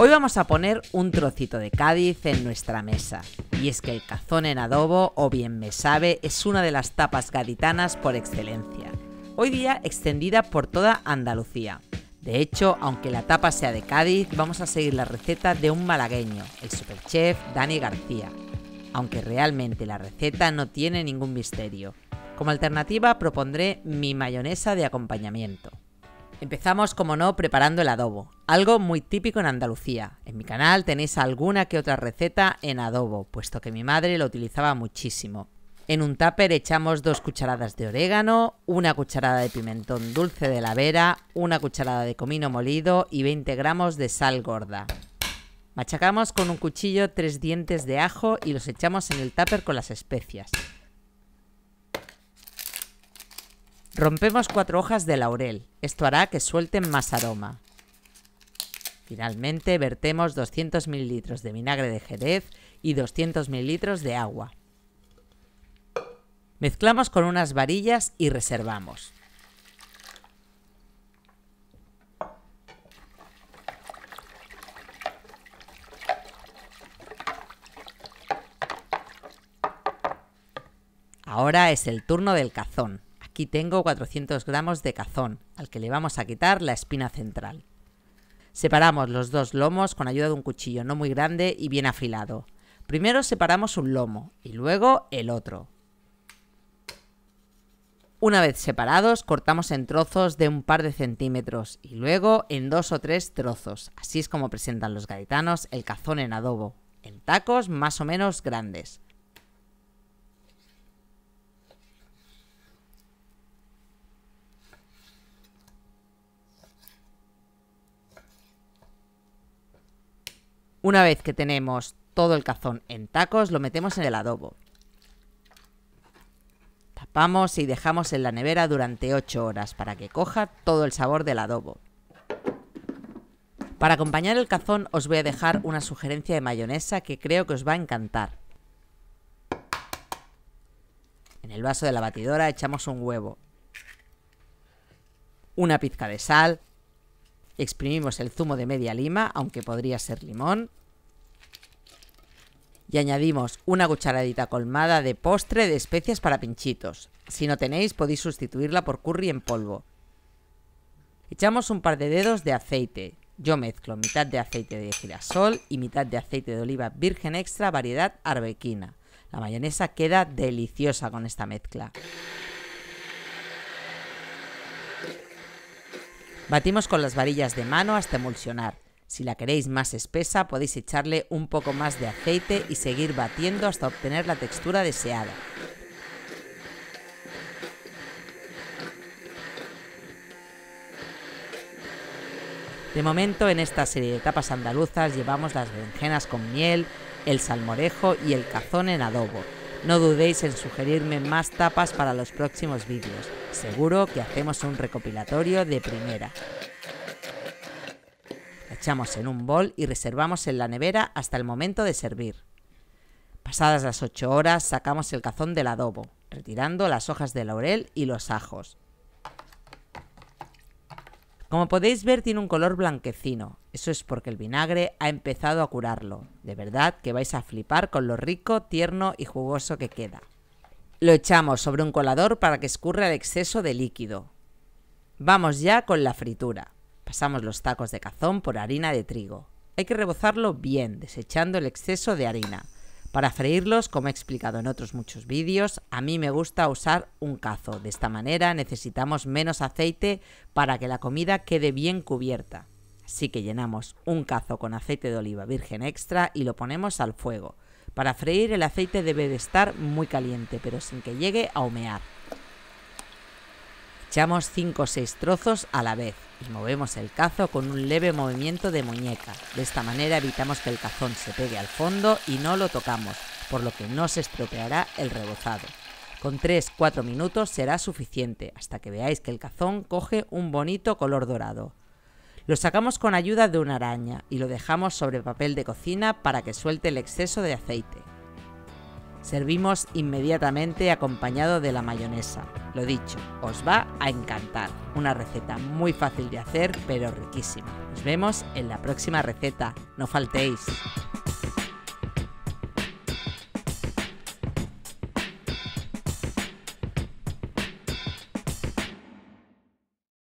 Hoy vamos a poner un trocito de Cádiz en nuestra mesa. Y es que el cazón en adobo, o bien me sabe, es una de las tapas gaditanas por excelencia. Hoy día extendida por toda Andalucía. De hecho, aunque la tapa sea de Cádiz, vamos a seguir la receta de un malagueño, el superchef Dani García. Aunque realmente la receta no tiene ningún misterio. Como alternativa propondré mi mayonesa de acompañamiento. Empezamos, como no, preparando el adobo, algo muy típico en Andalucía. En mi canal tenéis alguna que otra receta en adobo, puesto que mi madre lo utilizaba muchísimo. En un tupper echamos dos cucharadas de orégano, una cucharada de pimentón dulce de la vera, una cucharada de comino molido y 20 gramos de sal gorda. Machacamos con un cuchillo tres dientes de ajo y los echamos en el tupper con las especias. Rompemos cuatro hojas de laurel. Esto hará que suelten más aroma. Finalmente, vertemos 200 ml de vinagre de jerez y 200 ml de agua. Mezclamos con unas varillas y reservamos. Ahora es el turno del cazón. Aquí tengo 400 gramos de cazón, al que le vamos a quitar la espina central. Separamos los dos lomos con ayuda de un cuchillo no muy grande y bien afilado. Primero separamos un lomo y luego el otro. Una vez separados, cortamos en trozos de un par de centímetros y luego en dos o tres trozos. Así es como presentan los gaditanos el cazón en adobo, en tacos más o menos grandes. Una vez que tenemos todo el cazón en tacos, lo metemos en el adobo. Tapamos y dejamos en la nevera durante 8 horas para que coja todo el sabor del adobo. Para acompañar el cazón os voy a dejar una sugerencia de mayonesa que creo que os va a encantar. En el vaso de la batidora echamos un huevo, una pizca de sal, Exprimimos el zumo de media lima, aunque podría ser limón. Y añadimos una cucharadita colmada de postre de especias para pinchitos. Si no tenéis, podéis sustituirla por curry en polvo. Echamos un par de dedos de aceite. Yo mezclo mitad de aceite de girasol y mitad de aceite de oliva virgen extra variedad arbequina. La mayonesa queda deliciosa con esta mezcla. Batimos con las varillas de mano hasta emulsionar. Si la queréis más espesa, podéis echarle un poco más de aceite y seguir batiendo hasta obtener la textura deseada. De momento, en esta serie de tapas andaluzas llevamos las berenjenas con miel, el salmorejo y el cazón en adobo. No dudéis en sugerirme más tapas para los próximos vídeos. Seguro que hacemos un recopilatorio de primera. La echamos en un bol y reservamos en la nevera hasta el momento de servir. Pasadas las 8 horas sacamos el cazón del adobo, retirando las hojas de laurel y los ajos. Como podéis ver tiene un color blanquecino, eso es porque el vinagre ha empezado a curarlo. De verdad que vais a flipar con lo rico, tierno y jugoso que queda. Lo echamos sobre un colador para que escurra el exceso de líquido. Vamos ya con la fritura. Pasamos los tacos de cazón por harina de trigo. Hay que rebozarlo bien, desechando el exceso de harina. Para freírlos, como he explicado en otros muchos vídeos, a mí me gusta usar un cazo. De esta manera necesitamos menos aceite para que la comida quede bien cubierta. Así que llenamos un cazo con aceite de oliva virgen extra y lo ponemos al fuego. Para freír el aceite debe de estar muy caliente, pero sin que llegue a humear. Echamos 5 o 6 trozos a la vez y movemos el cazo con un leve movimiento de muñeca. De esta manera evitamos que el cazón se pegue al fondo y no lo tocamos, por lo que no se estropeará el rebozado. Con 3-4 minutos será suficiente hasta que veáis que el cazón coge un bonito color dorado. Lo sacamos con ayuda de una araña y lo dejamos sobre papel de cocina para que suelte el exceso de aceite. Servimos inmediatamente acompañado de la mayonesa. Lo dicho, os va a encantar. Una receta muy fácil de hacer, pero riquísima. Nos vemos en la próxima receta. No faltéis.